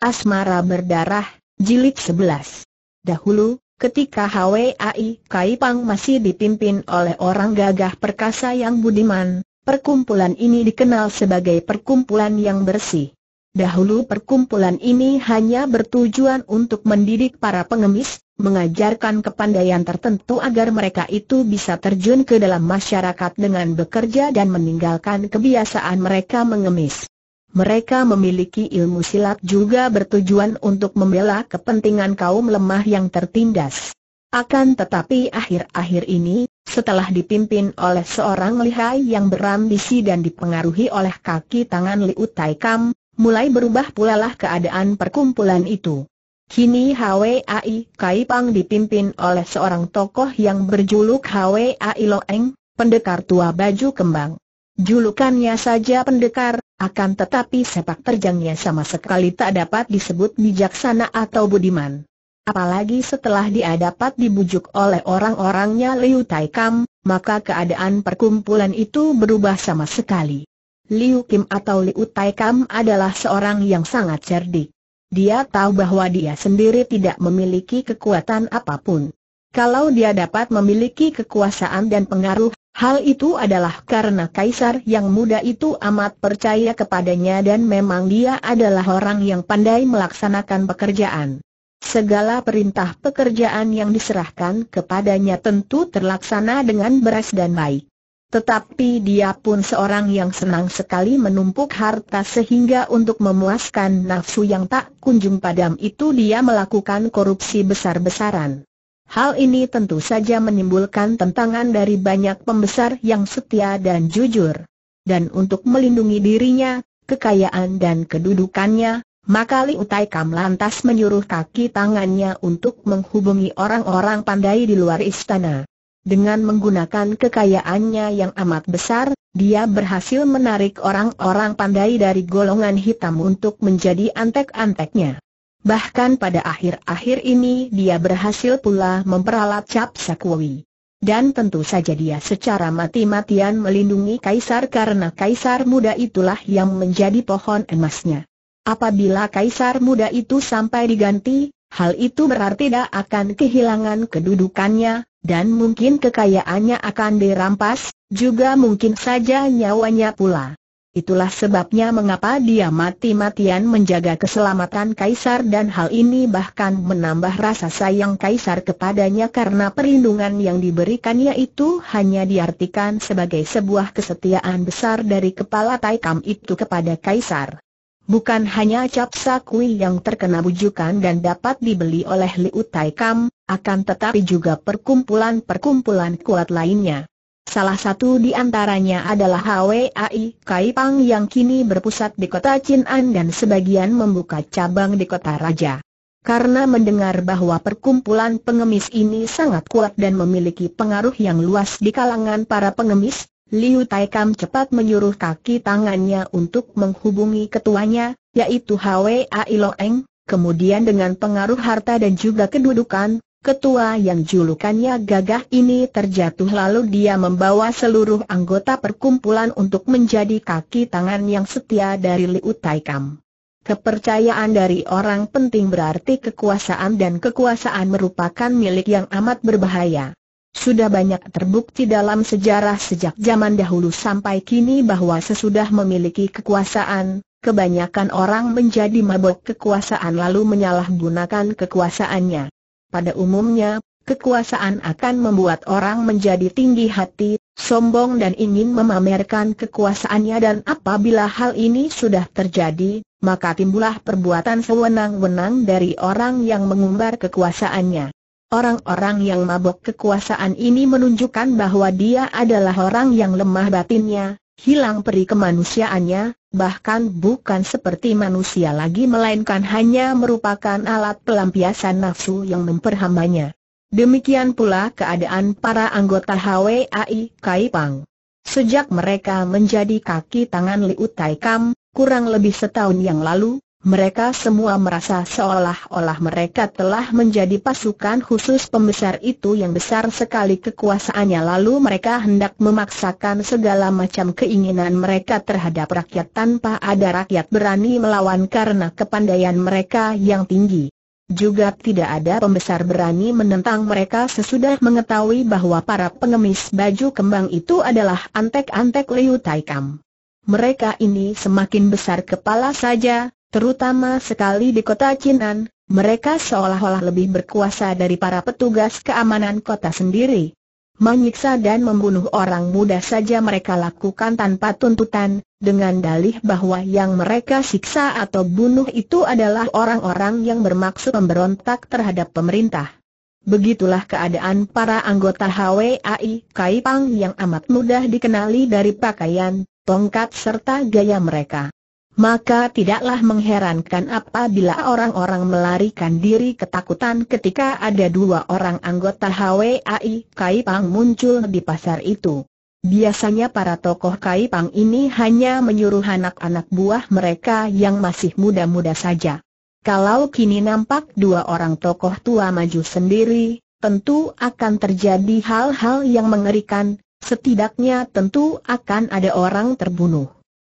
Asmara Berdarah, Jilid 11. Dahulu, ketika HWAI Kaipang masih dipimpin oleh orang gagah perkasa yang budiman, perkumpulan ini dikenal sebagai perkumpulan yang bersih. Dahulu perkumpulan ini hanya bertujuan untuk mendidik para pengemis, mengajarkan kepandaian tertentu agar mereka itu bisa terjun ke dalam masyarakat dengan bekerja dan meninggalkan kebiasaan mereka mengemis. Mereka memiliki ilmu silat juga bertujuan untuk membela kepentingan kaum lemah yang tertindas. Akan tetapi akhir-akhir ini, setelah dipimpin oleh seorang lihai yang berambisi dan dipengaruhi oleh kaki tangan Liu Taikam, Kam, mulai berubah pula lah keadaan perkumpulan itu. Kini HWAI Kaipang dipimpin oleh seorang tokoh yang berjuluk HWAI Loeng, pendekar tua baju kembang. Julukannya saja pendekar, akan tetapi sepak terjangnya sama sekali tak dapat disebut bijaksana atau budiman. Apalagi setelah dia dapat dibujuk oleh orang-orangnya Liu Tai Kam, maka keadaan perkumpulan itu berubah sama sekali. Liu Kim atau Liu Tai Kam adalah seorang yang sangat cerdik. Dia tahu bahwa dia sendiri tidak memiliki kekuatan apapun. Kalau dia dapat memiliki kekuasaan dan pengaruh, Hal itu adalah karena kaisar yang muda itu amat percaya kepadanya dan memang dia adalah orang yang pandai melaksanakan pekerjaan. Segala perintah pekerjaan yang diserahkan kepadanya tentu terlaksana dengan beras dan baik. Tetapi dia pun seorang yang senang sekali menumpuk harta sehingga untuk memuaskan nafsu yang tak kunjung padam itu dia melakukan korupsi besar-besaran. Hal ini tentu saja menimbulkan tentangan dari banyak pembesar yang setia dan jujur. Dan untuk melindungi dirinya, kekayaan dan kedudukannya, maka Liu Kam lantas menyuruh kaki tangannya untuk menghubungi orang-orang pandai di luar istana. Dengan menggunakan kekayaannya yang amat besar, dia berhasil menarik orang-orang pandai dari golongan hitam untuk menjadi antek-anteknya. Bahkan pada akhir-akhir ini dia berhasil pula memperalat Cap Sakui. Dan tentu saja dia secara mati-matian melindungi kaisar karena kaisar muda itulah yang menjadi pohon emasnya. Apabila kaisar muda itu sampai diganti, hal itu berarti dia akan kehilangan kedudukannya, dan mungkin kekayaannya akan dirampas, juga mungkin saja nyawanya pula. Itulah sebabnya mengapa dia mati-matian menjaga keselamatan Kaisar dan hal ini bahkan menambah rasa sayang Kaisar kepadanya karena perlindungan yang diberikannya itu hanya diartikan sebagai sebuah kesetiaan besar dari kepala Taikam itu kepada Kaisar. Bukan hanya Cap Sakui yang terkena bujukan dan dapat dibeli oleh Liu Taikam, akan tetapi juga perkumpulan-perkumpulan kuat lainnya. Salah satu di antaranya adalah HWAI Kaipang yang kini berpusat di kota Chin'an dan sebagian membuka cabang di kota Raja. Karena mendengar bahwa perkumpulan pengemis ini sangat kuat dan memiliki pengaruh yang luas di kalangan para pengemis, Liu Taikam cepat menyuruh kaki tangannya untuk menghubungi ketuanya, yaitu HWAI Loeng, kemudian dengan pengaruh harta dan juga kedudukan, Ketua yang julukannya gagah ini terjatuh lalu dia membawa seluruh anggota perkumpulan untuk menjadi kaki tangan yang setia dari Liu Taikam. Kepercayaan dari orang penting berarti kekuasaan dan kekuasaan merupakan milik yang amat berbahaya. Sudah banyak terbukti dalam sejarah sejak zaman dahulu sampai kini bahwa sesudah memiliki kekuasaan, kebanyakan orang menjadi mabok kekuasaan lalu menyalahgunakan kekuasaannya. Pada umumnya, kekuasaan akan membuat orang menjadi tinggi hati, sombong dan ingin memamerkan kekuasaannya dan apabila hal ini sudah terjadi, maka timbullah perbuatan sewenang-wenang dari orang yang mengumbar kekuasaannya. Orang-orang yang mabok kekuasaan ini menunjukkan bahwa dia adalah orang yang lemah batinnya, hilang peri kemanusiaannya, bahkan bukan seperti manusia lagi melainkan hanya merupakan alat pelampiasan nafsu yang memperhambanya. Demikian pula keadaan para anggota HWAI Pang Sejak mereka menjadi kaki tangan Liu Tai Kam, kurang lebih setahun yang lalu, mereka semua merasa seolah-olah mereka telah menjadi pasukan khusus pembesar itu yang besar sekali kekuasaannya lalu mereka hendak memaksakan segala macam keinginan mereka terhadap rakyat tanpa ada rakyat berani melawan karena kepandaian mereka yang tinggi. Juga tidak ada pembesar berani menentang mereka sesudah mengetahui bahwa para pengemis baju kembang itu adalah antek-antek Liu Taikam. Mereka ini semakin besar kepala saja, Terutama sekali di kota Chinan, mereka seolah-olah lebih berkuasa dari para petugas keamanan kota sendiri. Menyiksa dan membunuh orang muda saja mereka lakukan tanpa tuntutan, dengan dalih bahwa yang mereka siksa atau bunuh itu adalah orang-orang yang bermaksud memberontak terhadap pemerintah. Begitulah keadaan para anggota HWAI Kaipang yang amat mudah dikenali dari pakaian, tongkat serta gaya mereka maka tidaklah mengherankan apabila orang-orang melarikan diri ketakutan ketika ada dua orang anggota HWAI Pang muncul di pasar itu. Biasanya para tokoh Kai Pang ini hanya menyuruh anak-anak buah mereka yang masih muda-muda saja. Kalau kini nampak dua orang tokoh tua maju sendiri, tentu akan terjadi hal-hal yang mengerikan, setidaknya tentu akan ada orang terbunuh.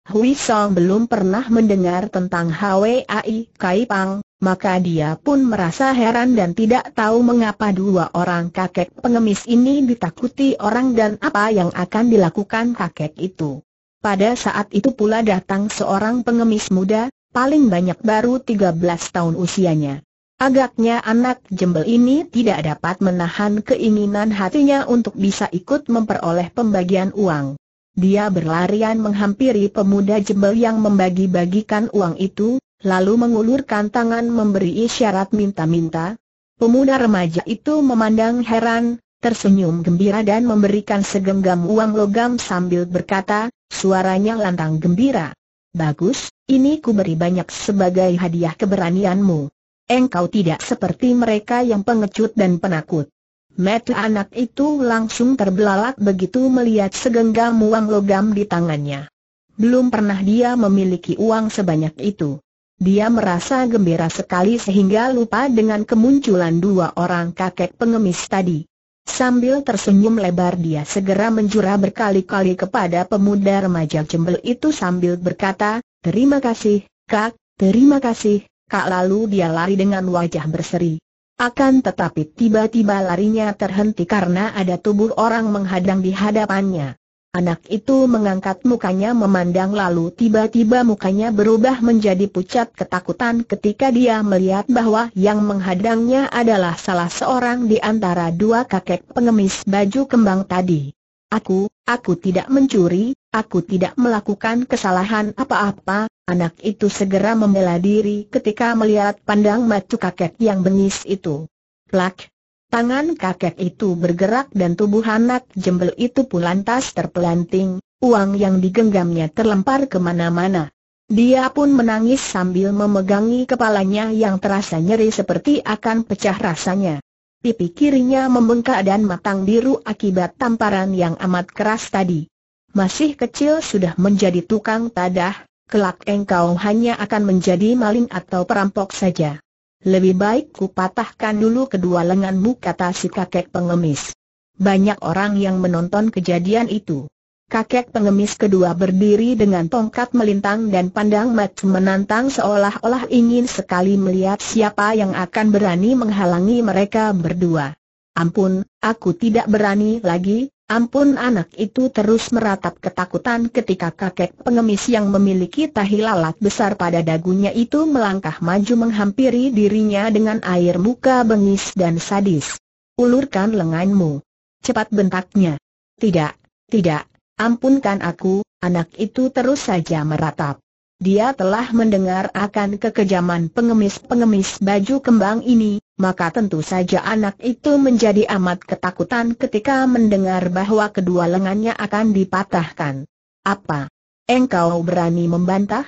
Hui Song belum pernah mendengar tentang Hwai Kai Pang, maka dia pun merasa heran dan tidak tahu mengapa dua orang kakek pengemis ini ditakuti orang dan apa yang akan dilakukan kakek itu. Pada saat itu pula datang seorang pengemis muda, paling banyak baru 13 tahun usianya. Agaknya anak jembel ini tidak dapat menahan keinginan hatinya untuk bisa ikut memperoleh pembagian uang. Dia berlarian menghampiri pemuda jebel yang membagi-bagikan uang itu, lalu mengulurkan tangan memberi isyarat minta-minta. Pemuda remaja itu memandang heran, tersenyum gembira dan memberikan segenggam uang logam sambil berkata, suaranya lantang gembira. Bagus, ini ku beri banyak sebagai hadiah keberanianmu. Engkau tidak seperti mereka yang pengecut dan penakut. Mata anak itu langsung terbelalak begitu melihat segenggam uang logam di tangannya. Belum pernah dia memiliki uang sebanyak itu. Dia merasa gembira sekali sehingga lupa dengan kemunculan dua orang kakek pengemis tadi. Sambil tersenyum lebar dia segera menjura berkali-kali kepada pemuda remaja jembel itu sambil berkata, Terima kasih, Kak, terima kasih, Kak lalu dia lari dengan wajah berseri. Akan tetapi tiba-tiba larinya terhenti karena ada tubuh orang menghadang di hadapannya. Anak itu mengangkat mukanya memandang lalu tiba-tiba mukanya berubah menjadi pucat ketakutan ketika dia melihat bahwa yang menghadangnya adalah salah seorang di antara dua kakek pengemis baju kembang tadi. Aku, aku tidak mencuri, aku tidak melakukan kesalahan apa-apa, anak itu segera membela diri ketika melihat pandang mata kakek yang bengis itu. Plak! Tangan kakek itu bergerak dan tubuh anak jembel itu pun lantas terpelanting, uang yang digenggamnya terlempar kemana-mana. Dia pun menangis sambil memegangi kepalanya yang terasa nyeri seperti akan pecah rasanya. Pipi kirinya membengkak dan matang biru akibat tamparan yang amat keras tadi. Masih kecil sudah menjadi tukang tadah, kelak engkau hanya akan menjadi maling atau perampok saja. Lebih baik kupatahkan dulu kedua lenganmu kata si kakek pengemis. Banyak orang yang menonton kejadian itu. Kakek pengemis kedua berdiri dengan tongkat melintang dan pandang mata menantang seolah-olah ingin sekali melihat siapa yang akan berani menghalangi mereka berdua. Ampun, aku tidak berani lagi, ampun anak itu terus meratap ketakutan ketika kakek pengemis yang memiliki tahi lalat besar pada dagunya itu melangkah maju menghampiri dirinya dengan air muka bengis dan sadis. Ulurkan lenganmu. Cepat bentaknya. Tidak, tidak, Ampunkan aku, anak itu terus saja meratap. Dia telah mendengar akan kekejaman pengemis-pengemis baju kembang ini, maka tentu saja anak itu menjadi amat ketakutan ketika mendengar bahwa kedua lengannya akan dipatahkan. Apa? Engkau berani membantah?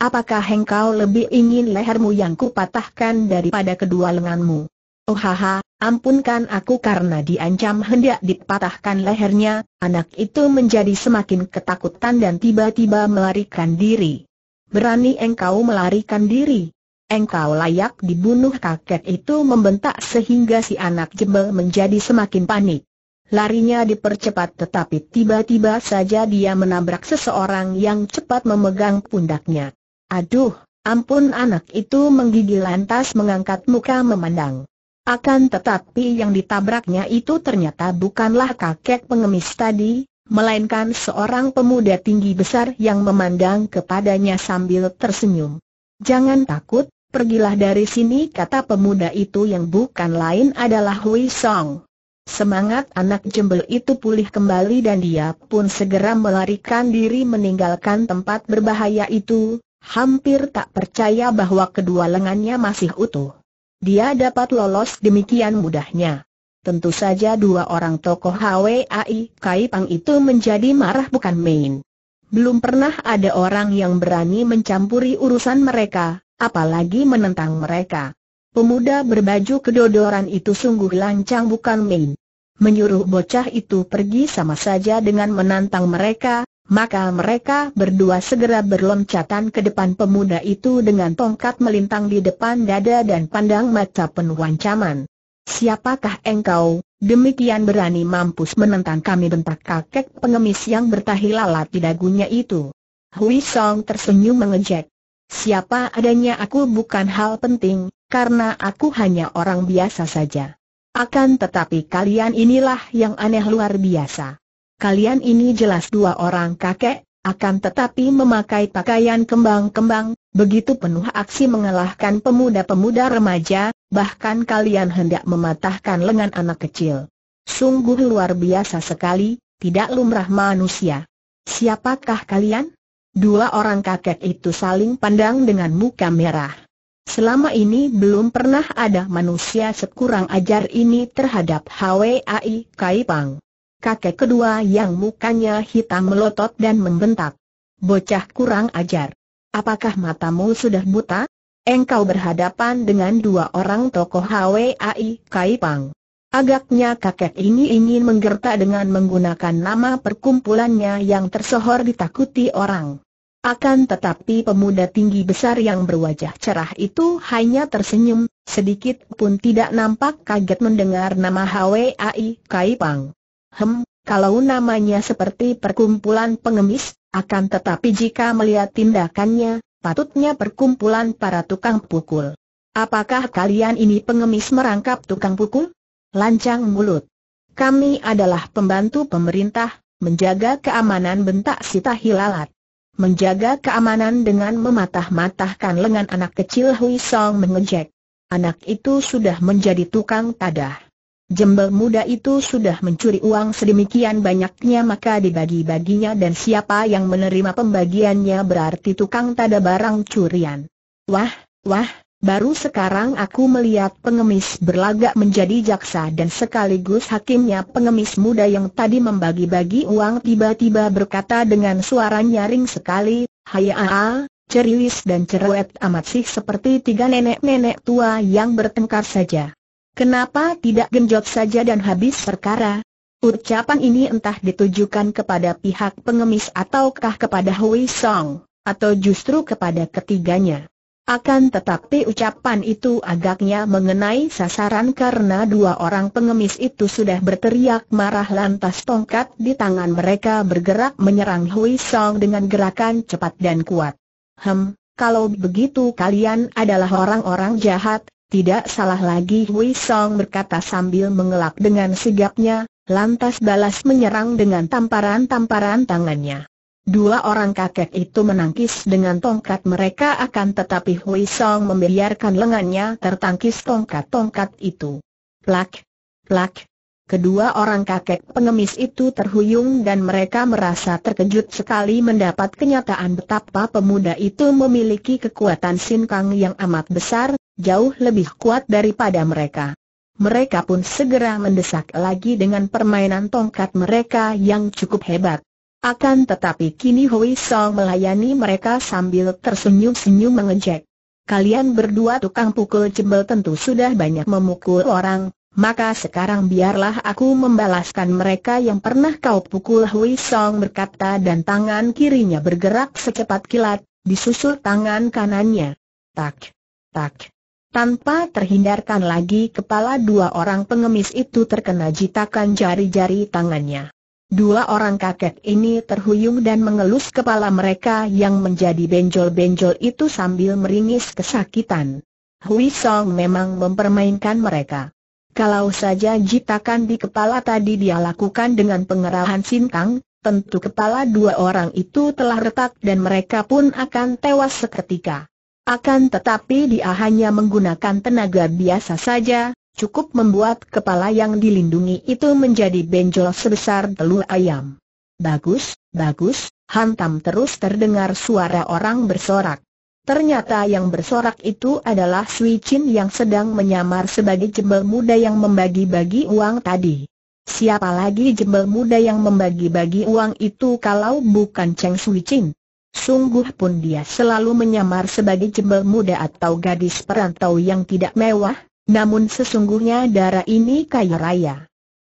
Apakah engkau lebih ingin lehermu yang kupatahkan daripada kedua lenganmu? Oh haha, ampunkan aku karena diancam hendak dipatahkan lehernya, anak itu menjadi semakin ketakutan dan tiba-tiba melarikan diri. Berani engkau melarikan diri? Engkau layak dibunuh kakek itu membentak sehingga si anak jebel menjadi semakin panik. Larinya dipercepat tetapi tiba-tiba saja dia menabrak seseorang yang cepat memegang pundaknya. Aduh, ampun anak itu menggigil lantas mengangkat muka memandang. Akan tetapi yang ditabraknya itu ternyata bukanlah kakek pengemis tadi, melainkan seorang pemuda tinggi besar yang memandang kepadanya sambil tersenyum. Jangan takut, pergilah dari sini kata pemuda itu yang bukan lain adalah Hui Song. Semangat anak jembel itu pulih kembali dan dia pun segera melarikan diri meninggalkan tempat berbahaya itu, hampir tak percaya bahwa kedua lengannya masih utuh dia dapat lolos demikian mudahnya. Tentu saja dua orang tokoh HWAI Kai Pang itu menjadi marah bukan main. Belum pernah ada orang yang berani mencampuri urusan mereka, apalagi menentang mereka. Pemuda berbaju kedodoran itu sungguh lancang bukan main. Menyuruh bocah itu pergi sama saja dengan menantang mereka, maka mereka berdua segera berloncatan ke depan pemuda itu dengan tongkat melintang di depan dada dan pandang mata penuh ancaman. Siapakah engkau, demikian berani mampus menentang kami bentak kakek pengemis yang bertahi lalat di dagunya itu. Hui Song tersenyum mengejek. Siapa adanya aku bukan hal penting, karena aku hanya orang biasa saja. Akan tetapi kalian inilah yang aneh luar biasa kalian ini jelas dua orang kakek, akan tetapi memakai pakaian kembang-kembang, begitu penuh aksi mengalahkan pemuda-pemuda remaja, bahkan kalian hendak mematahkan lengan anak kecil. Sungguh luar biasa sekali, tidak lumrah manusia. Siapakah kalian? Dua orang kakek itu saling pandang dengan muka merah. Selama ini belum pernah ada manusia sekurang ajar ini terhadap HWAI Kaipang kakek kedua yang mukanya hitam melotot dan membentak. Bocah kurang ajar. Apakah matamu sudah buta? Engkau berhadapan dengan dua orang tokoh HWAI Kaipang. Agaknya kakek ini ingin menggerta dengan menggunakan nama perkumpulannya yang tersohor ditakuti orang. Akan tetapi pemuda tinggi besar yang berwajah cerah itu hanya tersenyum, sedikit pun tidak nampak kaget mendengar nama HWAI Kaipang. Hem, kalau namanya seperti perkumpulan pengemis, akan tetapi jika melihat tindakannya, patutnya perkumpulan para tukang pukul. Apakah kalian ini pengemis merangkap tukang pukul? Lancang mulut. Kami adalah pembantu pemerintah, menjaga keamanan bentak Sita Hilalat. Menjaga keamanan dengan mematah-matahkan lengan anak kecil Hui Song mengejek. Anak itu sudah menjadi tukang tadah. Jembel muda itu sudah mencuri uang sedemikian banyaknya maka dibagi-baginya dan siapa yang menerima pembagiannya berarti tukang tada barang curian. Wah, wah, baru sekarang aku melihat pengemis berlagak menjadi jaksa dan sekaligus hakimnya pengemis muda yang tadi membagi-bagi uang tiba-tiba berkata dengan suara nyaring sekali, Hayaa, ceriwis dan ceruet amat sih seperti tiga nenek-nenek tua yang bertengkar saja. Kenapa tidak genjot saja dan habis perkara? Ucapan ini entah ditujukan kepada pihak pengemis ataukah kepada Hui Song, atau justru kepada ketiganya. Akan tetapi ucapan itu agaknya mengenai sasaran karena dua orang pengemis itu sudah berteriak marah lantas tongkat di tangan mereka bergerak menyerang Hui Song dengan gerakan cepat dan kuat. Hem, kalau begitu kalian adalah orang-orang jahat, tidak salah lagi Hui Song berkata sambil mengelak dengan sigapnya, lantas balas menyerang dengan tamparan-tamparan tangannya. Dua orang kakek itu menangkis dengan tongkat mereka akan tetapi Hui Song membiarkan lengannya tertangkis tongkat-tongkat itu. Plak! Plak! Kedua orang kakek pengemis itu terhuyung dan mereka merasa terkejut sekali mendapat kenyataan betapa pemuda itu memiliki kekuatan sinkang yang amat besar, jauh lebih kuat daripada mereka. Mereka pun segera mendesak lagi dengan permainan tongkat mereka yang cukup hebat. Akan tetapi kini Hui Song melayani mereka sambil tersenyum-senyum mengejek. Kalian berdua tukang pukul jembel tentu sudah banyak memukul orang, maka sekarang biarlah aku membalaskan mereka yang pernah kau pukul Hui Song berkata dan tangan kirinya bergerak secepat kilat, disusul tangan kanannya. Tak, tak, tanpa terhindarkan lagi kepala dua orang pengemis itu terkena jitakan jari-jari tangannya. Dua orang kakek ini terhuyung dan mengelus kepala mereka yang menjadi benjol-benjol itu sambil meringis kesakitan. Hui Song memang mempermainkan mereka. Kalau saja jitakan di kepala tadi dia lakukan dengan pengerahan sintang, tentu kepala dua orang itu telah retak dan mereka pun akan tewas seketika. Akan tetapi dia hanya menggunakan tenaga biasa saja, cukup membuat kepala yang dilindungi itu menjadi benjol sebesar telur ayam. Bagus, bagus, hantam terus terdengar suara orang bersorak. Ternyata yang bersorak itu adalah Sui Chin yang sedang menyamar sebagai jembel muda yang membagi-bagi uang tadi. Siapa lagi jembel muda yang membagi-bagi uang itu kalau bukan Cheng Sui Chin? Sungguh pun dia selalu menyamar sebagai jembel muda atau gadis perantau yang tidak mewah, namun sesungguhnya darah ini kaya raya.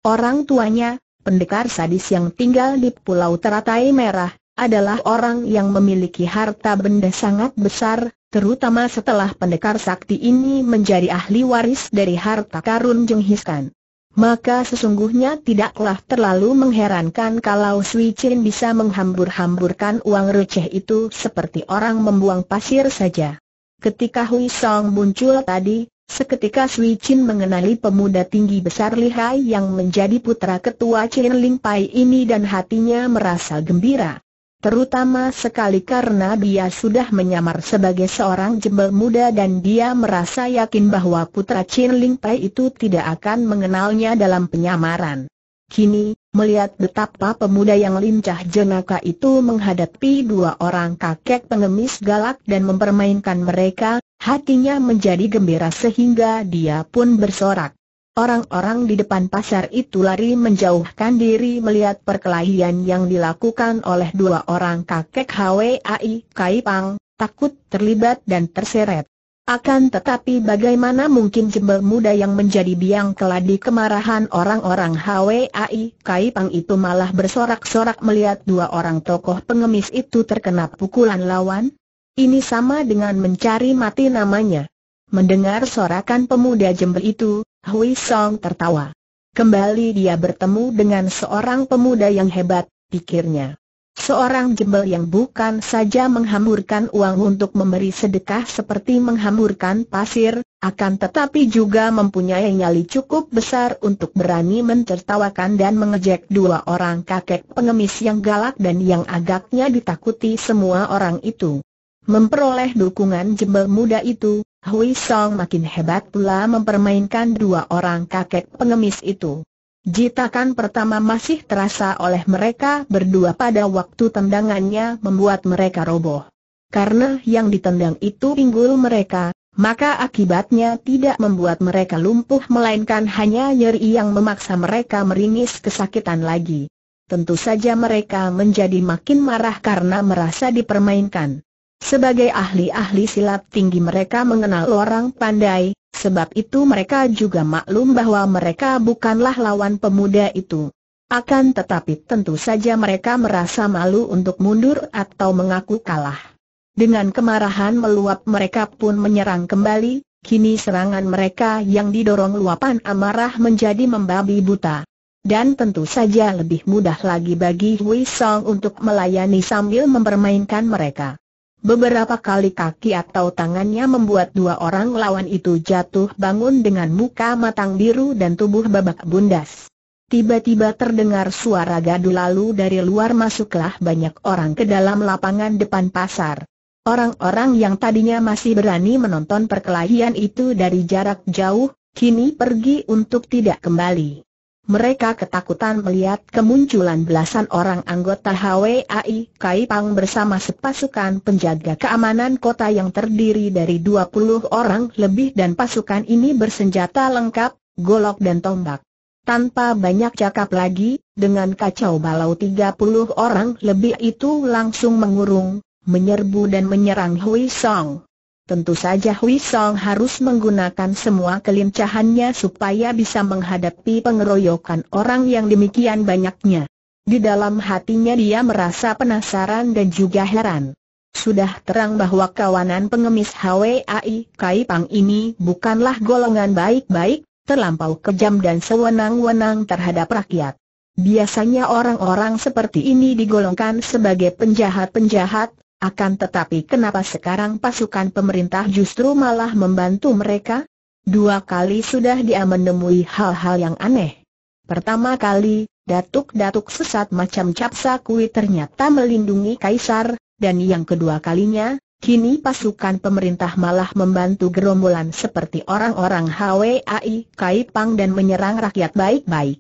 Orang tuanya, pendekar sadis yang tinggal di Pulau Teratai Merah, adalah orang yang memiliki harta benda sangat besar, terutama setelah pendekar sakti ini menjadi ahli waris dari harta karun Jenghiskan maka sesungguhnya tidaklah terlalu mengherankan kalau Sui Chin bisa menghambur-hamburkan uang receh itu seperti orang membuang pasir saja. Ketika Hui Song muncul tadi, seketika Sui Chin mengenali pemuda tinggi besar lihai yang menjadi putra ketua Chin Ling Pai ini dan hatinya merasa gembira. Terutama sekali karena dia sudah menyamar sebagai seorang jembel muda dan dia merasa yakin bahwa putra Chin Ling Pai itu tidak akan mengenalnya dalam penyamaran. Kini, melihat betapa pemuda yang lincah jenaka itu menghadapi dua orang kakek pengemis galak dan mempermainkan mereka, hatinya menjadi gembira sehingga dia pun bersorak. Orang-orang di depan pasar itu lari menjauhkan diri melihat perkelahian yang dilakukan oleh dua orang kakek HWAI Kaipang, takut terlibat dan terseret. Akan tetapi bagaimana mungkin jembel muda yang menjadi biang keladi kemarahan orang-orang HWAI Kaipang itu malah bersorak-sorak melihat dua orang tokoh pengemis itu terkena pukulan lawan? Ini sama dengan mencari mati namanya. Mendengar sorakan pemuda jembel itu, Hui Song tertawa. Kembali dia bertemu dengan seorang pemuda yang hebat, pikirnya. Seorang jembel yang bukan saja menghamburkan uang untuk memberi sedekah seperti menghamburkan pasir, akan tetapi juga mempunyai nyali cukup besar untuk berani mentertawakan dan mengejek dua orang kakek pengemis yang galak dan yang agaknya ditakuti semua orang itu. Memperoleh dukungan jembel muda itu, Hui Song makin hebat pula mempermainkan dua orang kakek pengemis itu. Jitakan pertama masih terasa oleh mereka berdua pada waktu tendangannya membuat mereka roboh. Karena yang ditendang itu pinggul mereka, maka akibatnya tidak membuat mereka lumpuh melainkan hanya nyeri yang memaksa mereka meringis kesakitan lagi. Tentu saja mereka menjadi makin marah karena merasa dipermainkan. Sebagai ahli-ahli silat tinggi mereka mengenal orang pandai, sebab itu mereka juga maklum bahwa mereka bukanlah lawan pemuda itu. Akan tetapi tentu saja mereka merasa malu untuk mundur atau mengaku kalah. Dengan kemarahan meluap mereka pun menyerang kembali, kini serangan mereka yang didorong luapan amarah menjadi membabi buta. Dan tentu saja lebih mudah lagi bagi Hui Song untuk melayani sambil mempermainkan mereka. Beberapa kali kaki atau tangannya membuat dua orang lawan itu jatuh bangun dengan muka matang biru dan tubuh babak bundas. Tiba-tiba terdengar suara gaduh lalu dari luar masuklah banyak orang ke dalam lapangan depan pasar. Orang-orang yang tadinya masih berani menonton perkelahian itu dari jarak jauh, kini pergi untuk tidak kembali. Mereka ketakutan melihat kemunculan belasan orang anggota HWAI Pang bersama sepasukan penjaga keamanan kota yang terdiri dari 20 orang lebih dan pasukan ini bersenjata lengkap, golok dan tombak. Tanpa banyak cakap lagi, dengan kacau balau 30 orang lebih itu langsung mengurung, menyerbu dan menyerang Hui Song. Tentu saja Hui Song harus menggunakan semua kelincahannya supaya bisa menghadapi pengeroyokan orang yang demikian banyaknya. Di dalam hatinya dia merasa penasaran dan juga heran. Sudah terang bahwa kawanan pengemis HWAI Kai Pang ini bukanlah golongan baik-baik, terlampau kejam dan sewenang-wenang terhadap rakyat. Biasanya orang-orang seperti ini digolongkan sebagai penjahat-penjahat, akan tetapi kenapa sekarang pasukan pemerintah justru malah membantu mereka? Dua kali sudah dia menemui hal-hal yang aneh. Pertama kali, datuk-datuk sesat macam Capsa Kui ternyata melindungi Kaisar, dan yang kedua kalinya, kini pasukan pemerintah malah membantu gerombolan seperti orang-orang HWAI Kaipang dan menyerang rakyat baik-baik.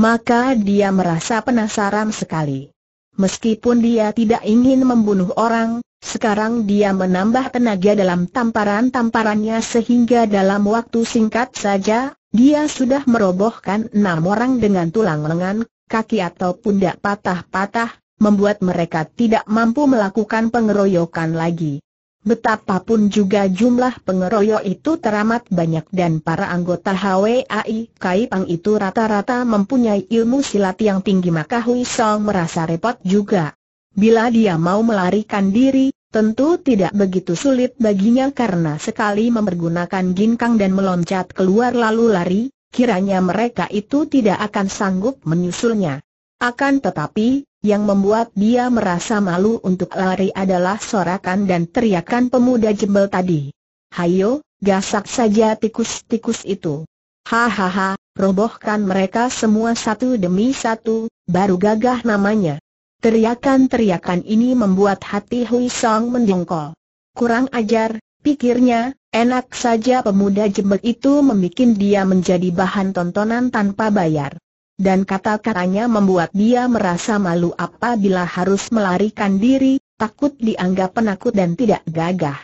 Maka dia merasa penasaran sekali. Meskipun dia tidak ingin membunuh orang, sekarang dia menambah tenaga dalam tamparan-tamparannya sehingga dalam waktu singkat saja, dia sudah merobohkan enam orang dengan tulang lengan, kaki atau pundak patah-patah, membuat mereka tidak mampu melakukan pengeroyokan lagi. Betapapun juga jumlah pengeroyok itu teramat banyak dan para anggota HWAI Kaipang itu rata-rata mempunyai ilmu silat yang tinggi maka Hui Song merasa repot juga. Bila dia mau melarikan diri, tentu tidak begitu sulit baginya karena sekali mempergunakan ginkang dan meloncat keluar lalu lari, kiranya mereka itu tidak akan sanggup menyusulnya. Akan tetapi, yang membuat dia merasa malu untuk lari adalah sorakan dan teriakan pemuda jebel tadi. Hayo, gasak saja tikus-tikus itu. Hahaha, robohkan mereka semua satu demi satu, baru gagah namanya. Teriakan-teriakan ini membuat hati Hui Song mendongkol. Kurang ajar, pikirnya, enak saja pemuda jebel itu membuat dia menjadi bahan tontonan tanpa bayar dan kata-katanya membuat dia merasa malu apabila harus melarikan diri, takut dianggap penakut dan tidak gagah.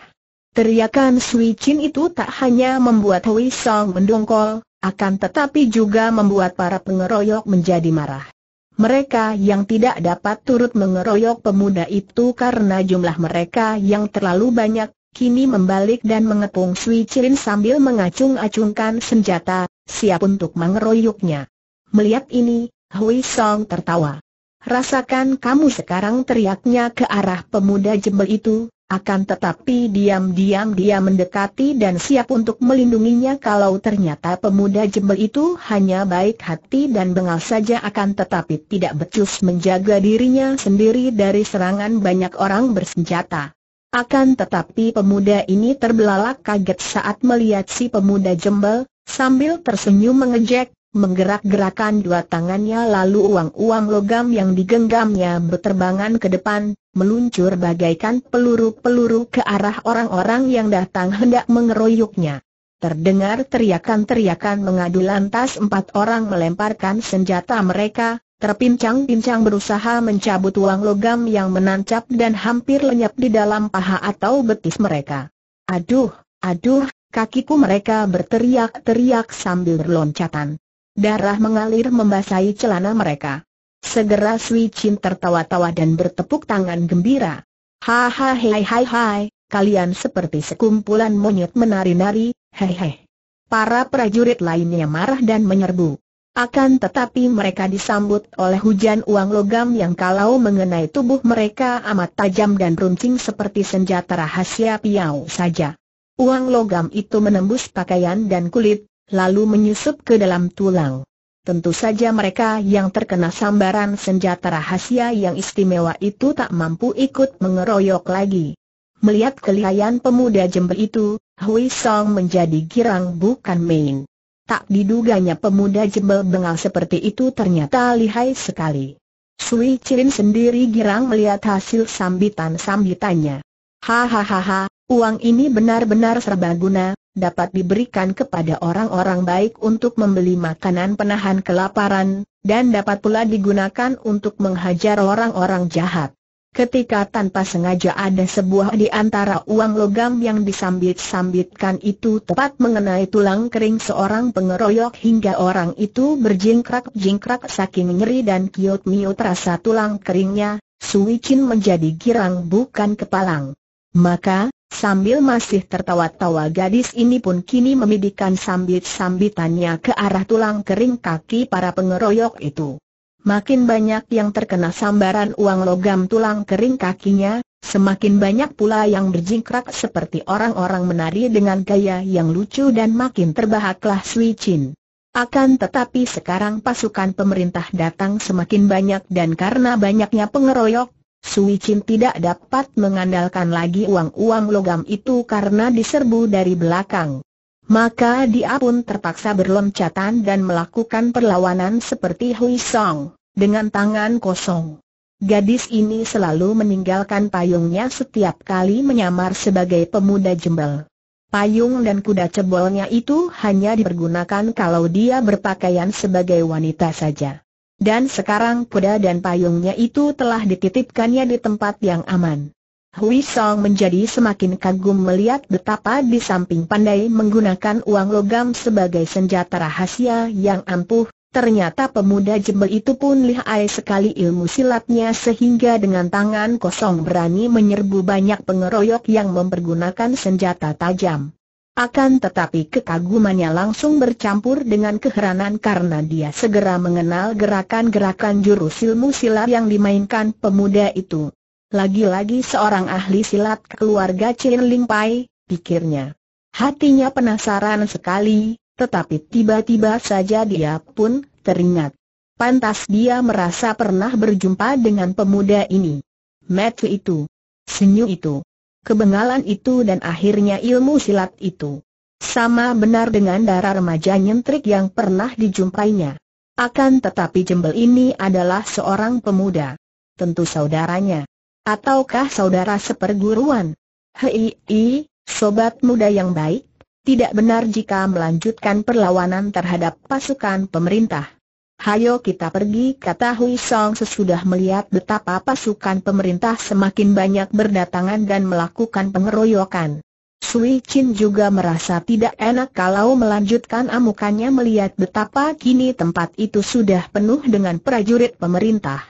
Teriakan Sui Chin itu tak hanya membuat Hui Song mendongkol, akan tetapi juga membuat para pengeroyok menjadi marah. Mereka yang tidak dapat turut mengeroyok pemuda itu karena jumlah mereka yang terlalu banyak, kini membalik dan mengepung Sui Chin sambil mengacung-acungkan senjata, siap untuk mengeroyoknya. Melihat ini, Hui Song tertawa. Rasakan kamu sekarang teriaknya ke arah pemuda jembel itu, akan tetapi diam-diam dia mendekati dan siap untuk melindunginya kalau ternyata pemuda jembel itu hanya baik hati dan bengal saja akan tetapi tidak becus menjaga dirinya sendiri dari serangan banyak orang bersenjata. Akan tetapi pemuda ini terbelalak kaget saat melihat si pemuda jembel, sambil tersenyum mengejek, menggerak-gerakan dua tangannya lalu uang-uang logam yang digenggamnya berterbangan ke depan, meluncur bagaikan peluru-peluru ke arah orang-orang yang datang hendak mengeroyoknya. Terdengar teriakan-teriakan mengadu lantas empat orang melemparkan senjata mereka, terpincang-pincang berusaha mencabut uang logam yang menancap dan hampir lenyap di dalam paha atau betis mereka. Aduh, aduh, kakiku mereka berteriak-teriak sambil berloncatan. Darah mengalir membasahi celana mereka. Segera Sui Chin tertawa-tawa dan bertepuk tangan gembira. Hahaha hai hai hai, kalian seperti sekumpulan monyet menari-nari, hei hei. Para prajurit lainnya marah dan menyerbu. Akan tetapi mereka disambut oleh hujan uang logam yang kalau mengenai tubuh mereka amat tajam dan runcing seperti senjata rahasia piau saja. Uang logam itu menembus pakaian dan kulit, lalu menyusup ke dalam tulang. Tentu saja mereka yang terkena sambaran senjata rahasia yang istimewa itu tak mampu ikut mengeroyok lagi. Melihat kelihayan pemuda jembel itu, Hui Song menjadi girang bukan main. Tak diduganya pemuda jembel bengal seperti itu ternyata lihai sekali. Sui Chin sendiri girang melihat hasil sambitan-sambitannya. Hahaha, uang ini benar-benar serbaguna, dapat diberikan kepada orang-orang baik untuk membeli makanan penahan kelaparan, dan dapat pula digunakan untuk menghajar orang-orang jahat. Ketika tanpa sengaja ada sebuah di antara uang logam yang disambit-sambitkan itu tepat mengenai tulang kering seorang pengeroyok hingga orang itu berjingkrak-jingkrak saking nyeri dan kiot-miot rasa tulang keringnya, Sui menjadi girang bukan kepalang. Maka, Sambil masih tertawa-tawa gadis ini pun kini memidikan sambit-sambitannya ke arah tulang kering kaki para pengeroyok itu. Makin banyak yang terkena sambaran uang logam tulang kering kakinya, semakin banyak pula yang berjingkrak seperti orang-orang menari dengan gaya yang lucu dan makin terbahaklah Sui Chin. Akan tetapi sekarang pasukan pemerintah datang semakin banyak dan karena banyaknya pengeroyok, Sui Chin tidak dapat mengandalkan lagi uang-uang logam itu karena diserbu dari belakang. Maka dia pun terpaksa berloncatan dan melakukan perlawanan seperti Hui Song, dengan tangan kosong. Gadis ini selalu meninggalkan payungnya setiap kali menyamar sebagai pemuda jembel. Payung dan kuda cebolnya itu hanya dipergunakan kalau dia berpakaian sebagai wanita saja dan sekarang kuda dan payungnya itu telah dititipkannya di tempat yang aman. Hui Song menjadi semakin kagum melihat betapa di samping pandai menggunakan uang logam sebagai senjata rahasia yang ampuh, ternyata pemuda jembel itu pun lihai sekali ilmu silatnya sehingga dengan tangan kosong berani menyerbu banyak pengeroyok yang mempergunakan senjata tajam. Akan tetapi kekagumannya langsung bercampur dengan keheranan karena dia segera mengenal gerakan-gerakan jurus ilmu silat yang dimainkan pemuda itu. Lagi-lagi seorang ahli silat keluarga Chin Ling Pai, pikirnya. Hatinya penasaran sekali, tetapi tiba-tiba saja dia pun teringat. Pantas dia merasa pernah berjumpa dengan pemuda ini. Matthew itu, senyum itu, kebengalan itu dan akhirnya ilmu silat itu. Sama benar dengan darah remaja nyentrik yang pernah dijumpainya. Akan tetapi jembel ini adalah seorang pemuda. Tentu saudaranya. Ataukah saudara seperguruan? Hei, i, sobat muda yang baik, tidak benar jika melanjutkan perlawanan terhadap pasukan pemerintah. Hayo kita pergi kata Hui Song sesudah melihat betapa pasukan pemerintah semakin banyak berdatangan dan melakukan pengeroyokan. Sui Chin juga merasa tidak enak kalau melanjutkan amukannya melihat betapa kini tempat itu sudah penuh dengan prajurit pemerintah.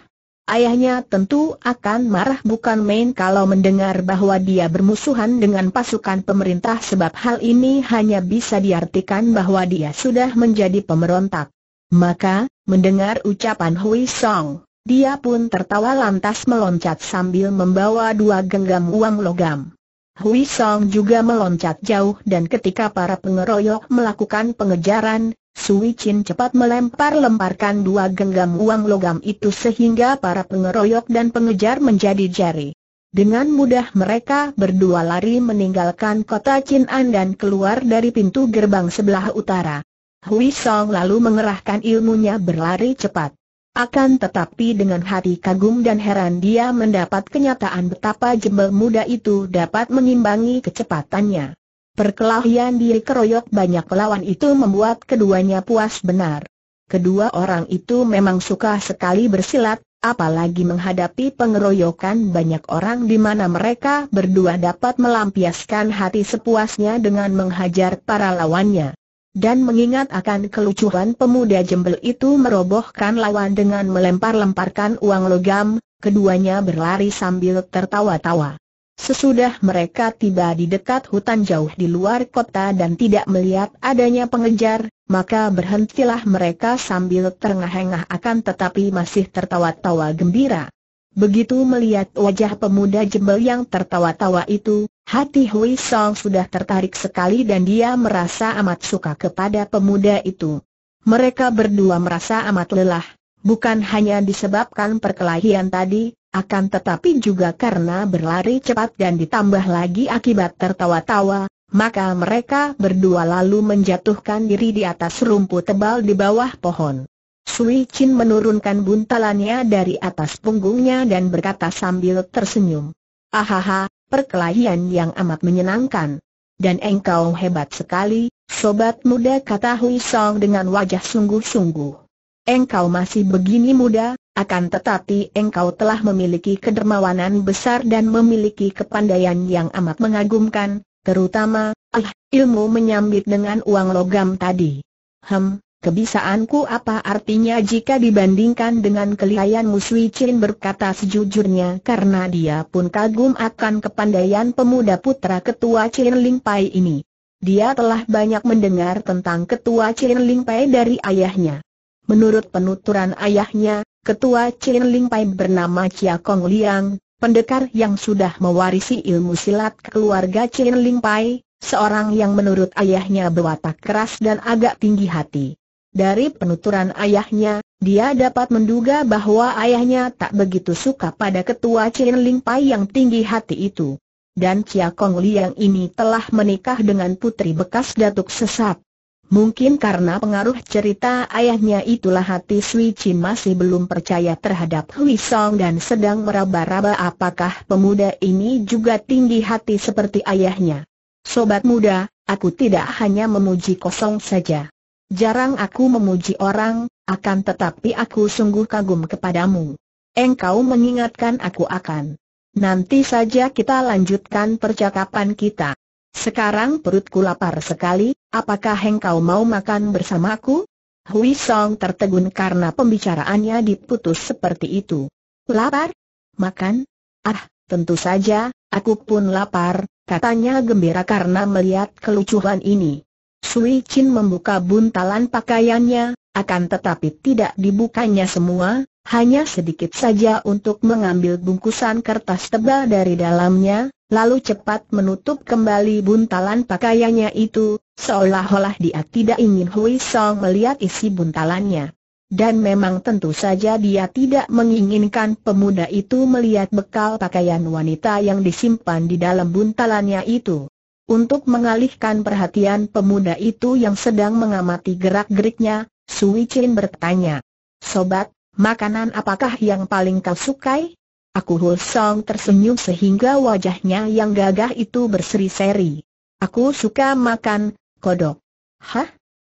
Ayahnya tentu akan marah bukan main kalau mendengar bahwa dia bermusuhan dengan pasukan pemerintah sebab hal ini hanya bisa diartikan bahwa dia sudah menjadi pemberontak. Maka, mendengar ucapan Hui Song, dia pun tertawa lantas meloncat sambil membawa dua genggam uang logam. Hui Song juga meloncat jauh dan ketika para pengeroyok melakukan pengejaran, Sui Chin cepat melempar-lemparkan dua genggam uang logam itu sehingga para pengeroyok dan pengejar menjadi jari. Dengan mudah mereka berdua lari meninggalkan kota Chin'an dan keluar dari pintu gerbang sebelah utara. Hui Song lalu mengerahkan ilmunya berlari cepat. Akan tetapi dengan hati kagum dan heran dia mendapat kenyataan betapa jembel muda itu dapat mengimbangi kecepatannya. Perkelahian diri keroyok banyak lawan itu membuat keduanya puas benar. Kedua orang itu memang suka sekali bersilat, apalagi menghadapi pengeroyokan banyak orang di mana mereka berdua dapat melampiaskan hati sepuasnya dengan menghajar para lawannya dan mengingat akan kelucuan pemuda jembel itu merobohkan lawan dengan melempar-lemparkan uang logam, keduanya berlari sambil tertawa-tawa. Sesudah mereka tiba di dekat hutan jauh di luar kota dan tidak melihat adanya pengejar, maka berhentilah mereka sambil terengah-engah akan tetapi masih tertawa-tawa gembira. Begitu melihat wajah pemuda jembel yang tertawa-tawa itu, Hati Hui Song sudah tertarik sekali dan dia merasa amat suka kepada pemuda itu. Mereka berdua merasa amat lelah, bukan hanya disebabkan perkelahian tadi, akan tetapi juga karena berlari cepat dan ditambah lagi akibat tertawa-tawa, maka mereka berdua lalu menjatuhkan diri di atas rumput tebal di bawah pohon. Sui Chin menurunkan buntalannya dari atas punggungnya dan berkata sambil tersenyum. Ahaha, perkelahian yang amat menyenangkan. Dan engkau hebat sekali, sobat muda kata Hui Song dengan wajah sungguh-sungguh. Engkau masih begini muda, akan tetapi engkau telah memiliki kedermawanan besar dan memiliki kepandaian yang amat mengagumkan, terutama, ah, ilmu menyambit dengan uang logam tadi. Hem, Kebisaanku apa artinya jika dibandingkan dengan kelihayan Musui Chin berkata sejujurnya karena dia pun kagum akan kepandaian pemuda putra ketua Chin Ling Pai ini. Dia telah banyak mendengar tentang ketua Chin Ling Pai dari ayahnya. Menurut penuturan ayahnya, ketua Chin Ling Pai bernama Chia Kong Liang, pendekar yang sudah mewarisi ilmu silat keluarga Chin Ling Pai, seorang yang menurut ayahnya berwatak keras dan agak tinggi hati. Dari penuturan ayahnya, dia dapat menduga bahwa ayahnya tak begitu suka pada ketua Chin Ling Pai yang tinggi hati itu. Dan Chia Kong Liang ini telah menikah dengan putri bekas datuk sesat. Mungkin karena pengaruh cerita ayahnya itulah hati Sui Chin masih belum percaya terhadap Hui Song dan sedang meraba-raba apakah pemuda ini juga tinggi hati seperti ayahnya. Sobat muda, aku tidak hanya memuji kosong saja. Jarang aku memuji orang, akan tetapi aku sungguh kagum kepadamu. Engkau mengingatkan aku akan. Nanti saja kita lanjutkan percakapan kita. Sekarang perutku lapar sekali, apakah engkau mau makan bersamaku? Hui Song tertegun karena pembicaraannya diputus seperti itu. Lapar? Makan? Ah, tentu saja, aku pun lapar, katanya gembira karena melihat kelucuan ini. Sui Chin membuka buntalan pakaiannya, akan tetapi tidak dibukanya semua, hanya sedikit saja untuk mengambil bungkusan kertas tebal dari dalamnya, lalu cepat menutup kembali buntalan pakaiannya itu, seolah-olah dia tidak ingin Hui Song melihat isi buntalannya. Dan memang tentu saja dia tidak menginginkan pemuda itu melihat bekal pakaian wanita yang disimpan di dalam buntalannya itu. Untuk mengalihkan perhatian pemuda itu yang sedang mengamati gerak-geriknya, Sui Chin bertanya. Sobat, makanan apakah yang paling kau sukai? Aku Song tersenyum sehingga wajahnya yang gagah itu berseri-seri. Aku suka makan, kodok. Hah?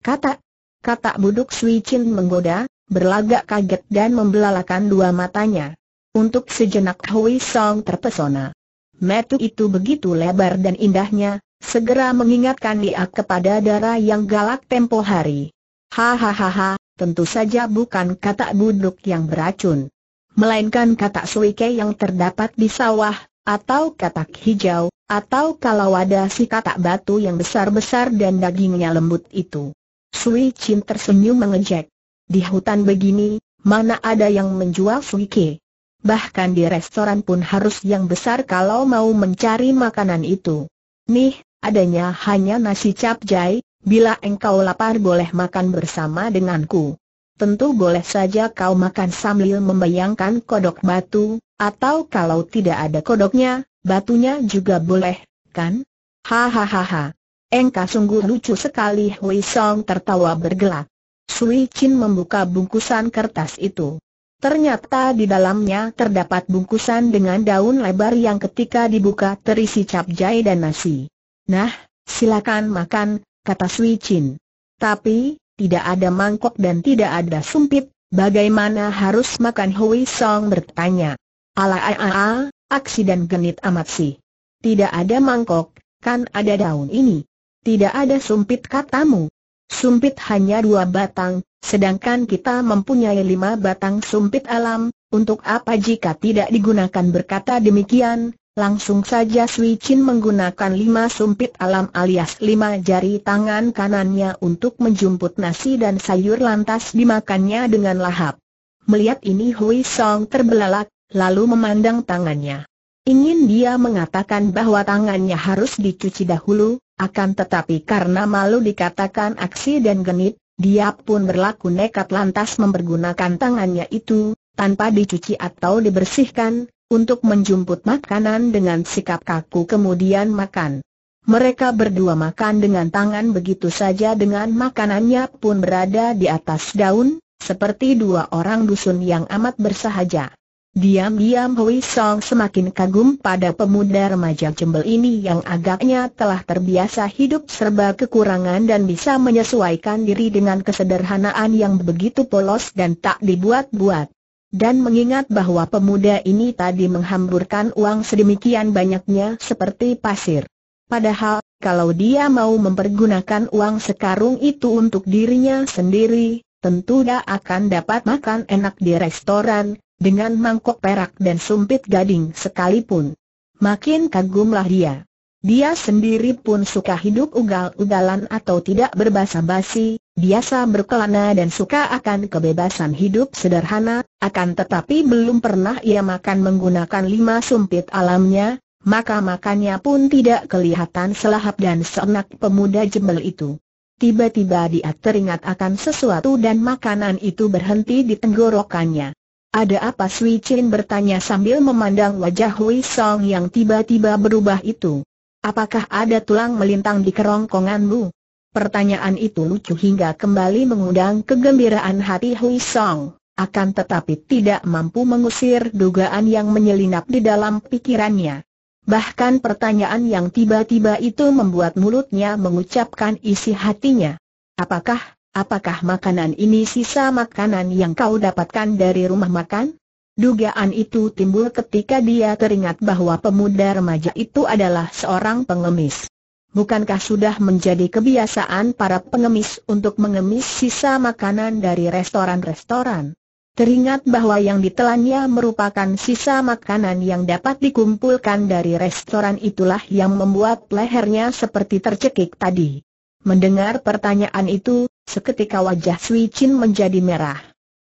Kata. Kata buduk Sui Chin menggoda, berlagak kaget dan membelalakan dua matanya. Untuk sejenak Hui Song terpesona. Metu itu begitu lebar dan indahnya, segera mengingatkan dia kepada darah yang galak tempo hari. Hahaha, tentu saja bukan kata buduk yang beracun. Melainkan kata suike yang terdapat di sawah, atau katak hijau, atau kalau ada si katak batu yang besar-besar dan dagingnya lembut itu. Sui Chin tersenyum mengejek. Di hutan begini, mana ada yang menjual suike? bahkan di restoran pun harus yang besar kalau mau mencari makanan itu. Nih, adanya hanya nasi capjai, bila engkau lapar boleh makan bersama denganku. Tentu boleh saja kau makan sambil membayangkan kodok batu, atau kalau tidak ada kodoknya, batunya juga boleh, kan? Hahaha. Engkau sungguh lucu sekali Hui Song tertawa bergelak. Sui Chin membuka bungkusan kertas itu. Ternyata di dalamnya terdapat bungkusan dengan daun lebar yang ketika dibuka terisi cap capjai dan nasi. Nah, silakan makan, kata Sui Chin. Tapi, tidak ada mangkok dan tidak ada sumpit, bagaimana harus makan Hui Song bertanya. Ala a aksi dan genit amat sih. Tidak ada mangkok, kan ada daun ini. Tidak ada sumpit katamu. Sumpit hanya dua batang, Sedangkan kita mempunyai lima batang sumpit alam, untuk apa jika tidak digunakan berkata demikian, langsung saja Sui Chin menggunakan lima sumpit alam alias lima jari tangan kanannya untuk menjumput nasi dan sayur lantas dimakannya dengan lahap. Melihat ini Hui Song terbelalak, lalu memandang tangannya. Ingin dia mengatakan bahwa tangannya harus dicuci dahulu, akan tetapi karena malu dikatakan aksi dan genit, dia pun berlaku nekat lantas mempergunakan tangannya itu, tanpa dicuci atau dibersihkan, untuk menjumput makanan dengan sikap kaku kemudian makan. Mereka berdua makan dengan tangan begitu saja dengan makanannya pun berada di atas daun, seperti dua orang dusun yang amat bersahaja. Diam-diam Hui Song semakin kagum pada pemuda remaja jembel ini yang agaknya telah terbiasa hidup serba kekurangan dan bisa menyesuaikan diri dengan kesederhanaan yang begitu polos dan tak dibuat-buat. Dan mengingat bahwa pemuda ini tadi menghamburkan uang sedemikian banyaknya seperti pasir. Padahal, kalau dia mau mempergunakan uang sekarung itu untuk dirinya sendiri, tentu dia akan dapat makan enak di restoran, dengan mangkok perak dan sumpit gading sekalipun. Makin kagumlah dia. Dia sendiri pun suka hidup ugal-ugalan atau tidak berbahasa basi, biasa berkelana dan suka akan kebebasan hidup sederhana, akan tetapi belum pernah ia makan menggunakan lima sumpit alamnya, maka makannya pun tidak kelihatan selahap dan seenak pemuda jembel itu. Tiba-tiba dia teringat akan sesuatu dan makanan itu berhenti di tenggorokannya. Ada apa Sui Chin bertanya sambil memandang wajah Hui Song yang tiba-tiba berubah itu. Apakah ada tulang melintang di kerongkonganmu? Pertanyaan itu lucu hingga kembali mengundang kegembiraan hati Hui Song. Akan tetapi tidak mampu mengusir dugaan yang menyelinap di dalam pikirannya. Bahkan pertanyaan yang tiba-tiba itu membuat mulutnya mengucapkan isi hatinya. Apakah Apakah makanan ini sisa makanan yang kau dapatkan dari rumah makan? Dugaan itu timbul ketika dia teringat bahwa pemuda remaja itu adalah seorang pengemis. Bukankah sudah menjadi kebiasaan para pengemis untuk mengemis sisa makanan dari restoran-restoran? Teringat bahwa yang ditelannya merupakan sisa makanan yang dapat dikumpulkan dari restoran itulah yang membuat lehernya seperti tercekik tadi. Mendengar pertanyaan itu, Seketika wajah Sui Chin menjadi merah.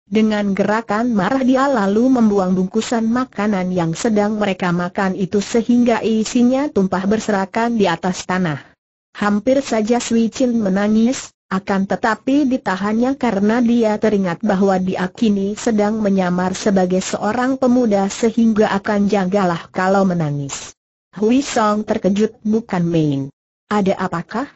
Dengan gerakan marah dia lalu membuang bungkusan makanan yang sedang mereka makan itu sehingga isinya tumpah berserakan di atas tanah. Hampir saja Sui Chin menangis, akan tetapi ditahannya karena dia teringat bahwa dia kini sedang menyamar sebagai seorang pemuda sehingga akan jagalah kalau menangis. Hui Song terkejut bukan main. Ada apakah?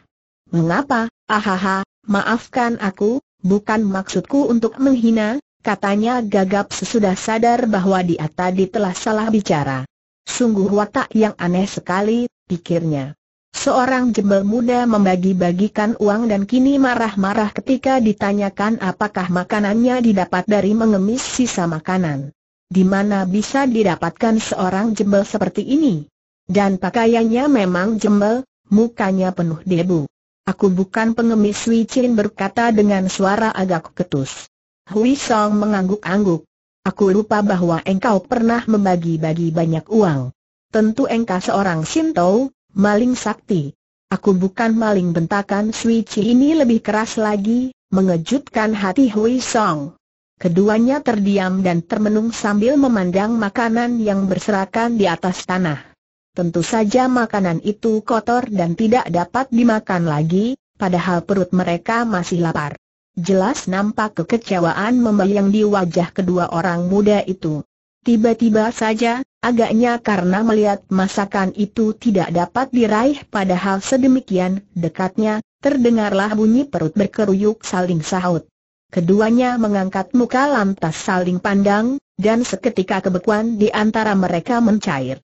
Mengapa? Ahaha, Maafkan aku, bukan maksudku untuk menghina, katanya gagap sesudah sadar bahwa dia tadi telah salah bicara. Sungguh watak yang aneh sekali, pikirnya. Seorang jembel muda membagi-bagikan uang dan kini marah-marah ketika ditanyakan apakah makanannya didapat dari mengemis sisa makanan. Di mana bisa didapatkan seorang jembel seperti ini? Dan pakaiannya memang jembel, mukanya penuh debu. Aku bukan pengemis Wei Chin berkata dengan suara agak ketus. Hui Song mengangguk-angguk. Aku lupa bahwa engkau pernah membagi-bagi banyak uang. Tentu engkau seorang Shinto, maling sakti. Aku bukan maling bentakan Suici ini lebih keras lagi, mengejutkan hati Hui Song. Keduanya terdiam dan termenung sambil memandang makanan yang berserakan di atas tanah. Tentu saja makanan itu kotor dan tidak dapat dimakan lagi, padahal perut mereka masih lapar. Jelas nampak kekecewaan membayang di wajah kedua orang muda itu. Tiba-tiba saja, agaknya karena melihat masakan itu tidak dapat diraih padahal sedemikian dekatnya, terdengarlah bunyi perut berkeruyuk saling sahut. Keduanya mengangkat muka lantas saling pandang, dan seketika kebekuan di antara mereka mencair.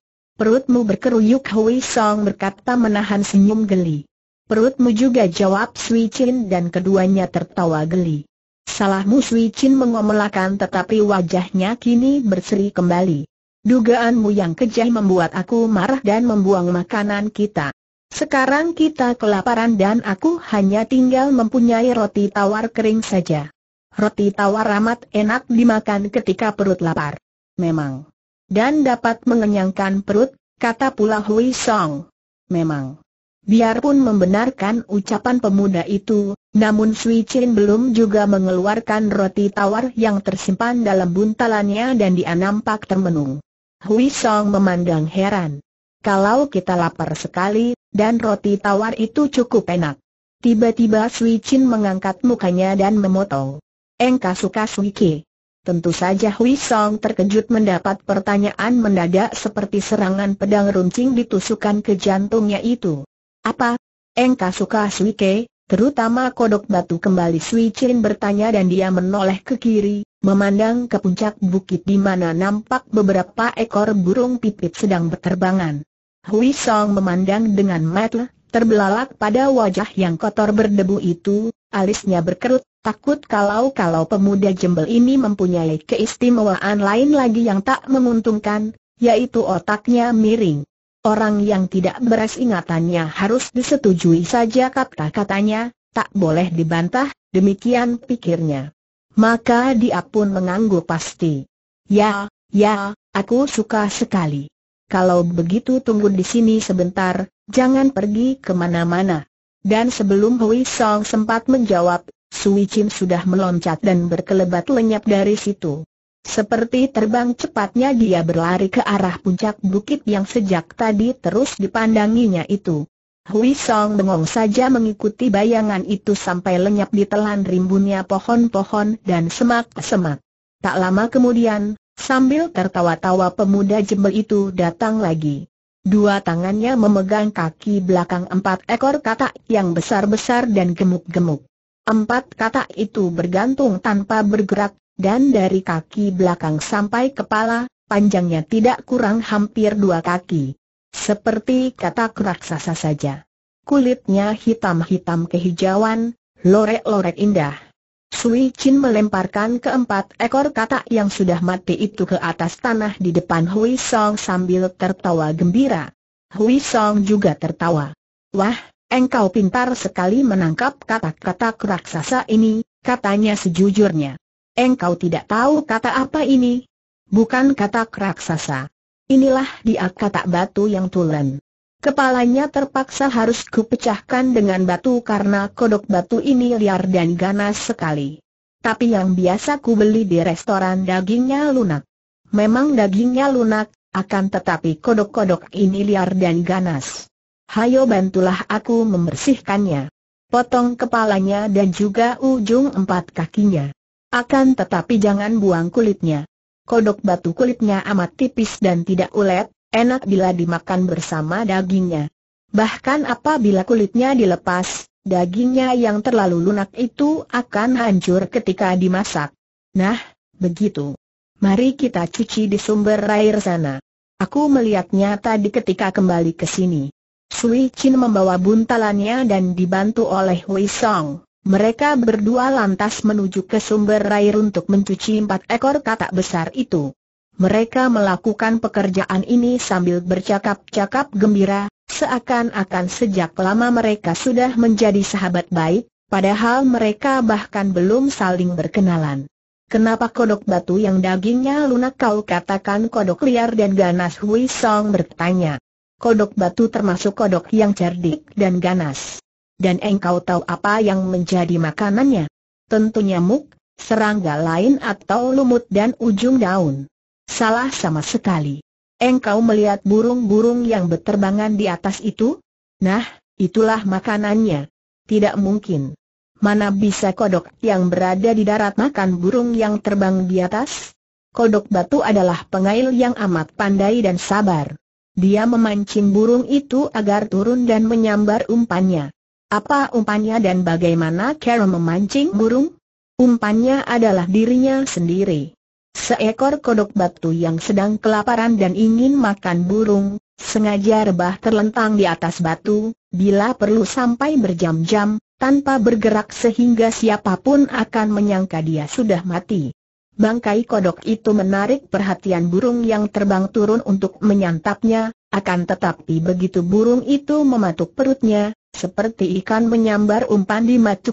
Perutmu berkeruyuk Hui Song berkata menahan senyum geli. Perutmu juga jawab Sui Chin dan keduanya tertawa geli. Salahmu Sui Chin mengomelakan tetapi wajahnya kini berseri kembali. Dugaanmu yang kejam membuat aku marah dan membuang makanan kita. Sekarang kita kelaparan dan aku hanya tinggal mempunyai roti tawar kering saja. Roti tawar amat enak dimakan ketika perut lapar. Memang dan dapat mengenyangkan perut, kata pula Hui Song. Memang. Biarpun membenarkan ucapan pemuda itu, namun Sui Chin belum juga mengeluarkan roti tawar yang tersimpan dalam buntalannya dan dia nampak termenung. Hui Song memandang heran. Kalau kita lapar sekali, dan roti tawar itu cukup enak. Tiba-tiba Sui Chin mengangkat mukanya dan memotong. Engkau suka Sui Chin. Tentu saja Hui Song terkejut mendapat pertanyaan mendadak seperti serangan pedang runcing ditusukan ke jantungnya itu. Apa? Engka suka Ke? terutama kodok batu kembali Sui Chin bertanya dan dia menoleh ke kiri, memandang ke puncak bukit di mana nampak beberapa ekor burung pipit sedang berterbangan. Hui Song memandang dengan mata terbelalak pada wajah yang kotor berdebu itu, Alisnya berkerut, takut kalau-kalau pemuda jembel ini mempunyai keistimewaan lain lagi yang tak menguntungkan, yaitu otaknya miring. Orang yang tidak beres ingatannya harus disetujui saja kata-katanya, tak boleh dibantah, demikian pikirnya. Maka dia pun mengangguk pasti. Ya, ya, aku suka sekali. Kalau begitu tunggu di sini sebentar, jangan pergi kemana-mana. Dan sebelum Hui Song sempat menjawab, Sui Chin sudah meloncat dan berkelebat lenyap dari situ. Seperti terbang cepatnya dia berlari ke arah puncak bukit yang sejak tadi terus dipandanginya itu. Hui Song bengong saja mengikuti bayangan itu sampai lenyap di telan rimbunnya pohon-pohon dan semak-semak. Tak lama kemudian, sambil tertawa-tawa pemuda jembel itu datang lagi. Dua tangannya memegang kaki belakang empat ekor katak yang besar-besar dan gemuk-gemuk. Empat katak itu bergantung tanpa bergerak, dan dari kaki belakang sampai kepala, panjangnya tidak kurang hampir dua kaki. Seperti katak raksasa saja. Kulitnya hitam-hitam kehijauan, lorek-lorek indah. Sui Chin melemparkan keempat ekor katak yang sudah mati itu ke atas tanah di depan Hui Song sambil tertawa gembira. Hui Song juga tertawa. Wah, engkau pintar sekali menangkap katak-katak raksasa ini, katanya sejujurnya. Engkau tidak tahu kata apa ini? Bukan katak raksasa. Inilah dia katak batu yang tulen. Kepalanya terpaksa harus kupecahkan dengan batu karena kodok batu ini liar dan ganas sekali. Tapi yang biasa ku beli di restoran dagingnya lunak. Memang dagingnya lunak, akan tetapi kodok-kodok ini liar dan ganas. Hayo bantulah aku membersihkannya. Potong kepalanya dan juga ujung empat kakinya. Akan tetapi jangan buang kulitnya. Kodok batu kulitnya amat tipis dan tidak ulet, enak bila dimakan bersama dagingnya. Bahkan apabila kulitnya dilepas, dagingnya yang terlalu lunak itu akan hancur ketika dimasak. Nah, begitu. Mari kita cuci di sumber air sana. Aku melihatnya tadi ketika kembali ke sini. Sui Chin membawa buntalannya dan dibantu oleh Wei Song. Mereka berdua lantas menuju ke sumber air untuk mencuci empat ekor katak besar itu mereka melakukan pekerjaan ini sambil bercakap-cakap gembira, seakan-akan sejak lama mereka sudah menjadi sahabat baik, padahal mereka bahkan belum saling berkenalan. Kenapa kodok batu yang dagingnya lunak kau katakan kodok liar dan ganas Hui Song bertanya. Kodok batu termasuk kodok yang cerdik dan ganas. Dan engkau tahu apa yang menjadi makanannya? Tentunya muk, serangga lain atau lumut dan ujung daun. Salah sama sekali. Engkau melihat burung-burung yang berterbangan di atas itu? Nah, itulah makanannya. Tidak mungkin. Mana bisa kodok yang berada di darat makan burung yang terbang di atas? Kodok batu adalah pengail yang amat pandai dan sabar. Dia memancing burung itu agar turun dan menyambar umpannya. Apa umpannya dan bagaimana cara memancing burung? Umpannya adalah dirinya sendiri. Seekor kodok batu yang sedang kelaparan dan ingin makan burung, sengaja rebah terlentang di atas batu, bila perlu sampai berjam-jam, tanpa bergerak sehingga siapapun akan menyangka dia sudah mati. Bangkai kodok itu menarik perhatian burung yang terbang turun untuk menyantapnya, akan tetapi begitu burung itu mematuk perutnya, seperti ikan menyambar umpan di matu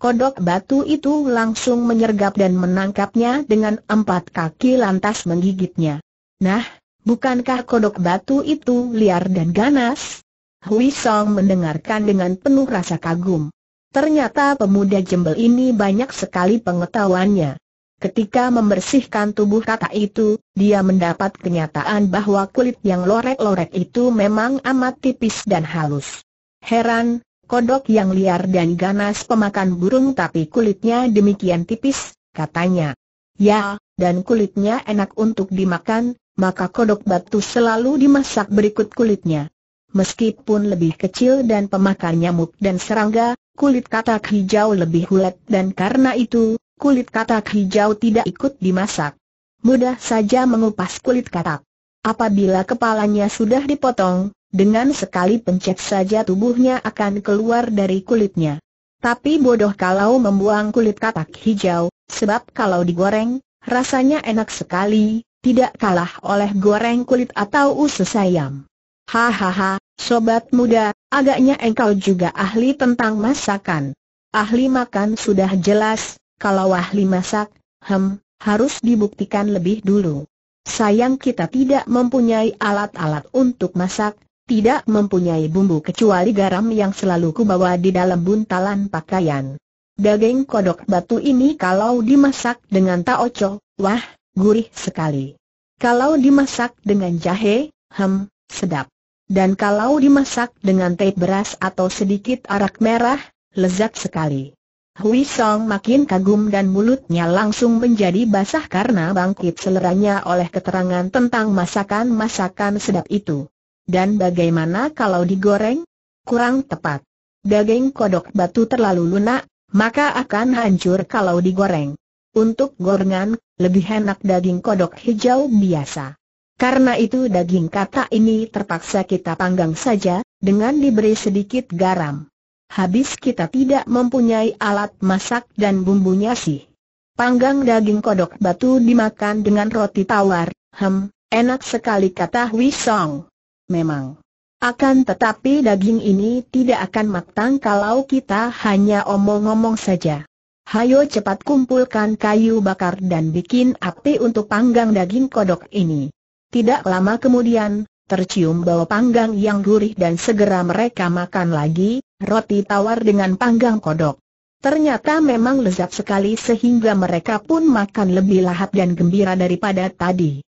Kodok batu itu langsung menyergap dan menangkapnya dengan empat kaki lantas menggigitnya. Nah, bukankah kodok batu itu liar dan ganas? Hui Song mendengarkan dengan penuh rasa kagum. Ternyata pemuda jembel ini banyak sekali pengetahuannya. Ketika membersihkan tubuh kata itu, dia mendapat kenyataan bahwa kulit yang lorek-lorek itu memang amat tipis dan halus. Heran, kodok yang liar dan ganas pemakan burung tapi kulitnya demikian tipis, katanya. Ya, dan kulitnya enak untuk dimakan, maka kodok batu selalu dimasak berikut kulitnya. Meskipun lebih kecil dan pemakan nyamuk dan serangga, kulit katak hijau lebih hulet dan karena itu, kulit katak hijau tidak ikut dimasak. Mudah saja mengupas kulit katak. Apabila kepalanya sudah dipotong, dengan sekali pencet saja tubuhnya akan keluar dari kulitnya. Tapi bodoh kalau membuang kulit katak hijau, sebab kalau digoreng, rasanya enak sekali, tidak kalah oleh goreng kulit atau usus ayam. Hahaha, sobat muda, agaknya engkau juga ahli tentang masakan. Ahli makan sudah jelas, kalau ahli masak, hem, harus dibuktikan lebih dulu. Sayang kita tidak mempunyai alat-alat untuk masak, tidak mempunyai bumbu kecuali garam yang selalu kubawa di dalam buntalan pakaian. Daging kodok batu ini kalau dimasak dengan taoco, wah, gurih sekali. Kalau dimasak dengan jahe, hem, sedap. Dan kalau dimasak dengan teh beras atau sedikit arak merah, lezat sekali. Hui Song makin kagum dan mulutnya langsung menjadi basah karena bangkit seleranya oleh keterangan tentang masakan-masakan sedap itu. Dan bagaimana kalau digoreng? Kurang tepat. Daging kodok batu terlalu lunak, maka akan hancur kalau digoreng. Untuk gorengan, lebih enak daging kodok hijau biasa. Karena itu daging kata ini terpaksa kita panggang saja, dengan diberi sedikit garam. Habis kita tidak mempunyai alat masak dan bumbunya sih. Panggang daging kodok batu dimakan dengan roti tawar, hem, enak sekali kata Wisong memang. Akan tetapi daging ini tidak akan matang kalau kita hanya omong-omong saja. Hayo cepat kumpulkan kayu bakar dan bikin api untuk panggang daging kodok ini. Tidak lama kemudian, tercium bau panggang yang gurih dan segera mereka makan lagi, roti tawar dengan panggang kodok. Ternyata memang lezat sekali sehingga mereka pun makan lebih lahap dan gembira daripada tadi.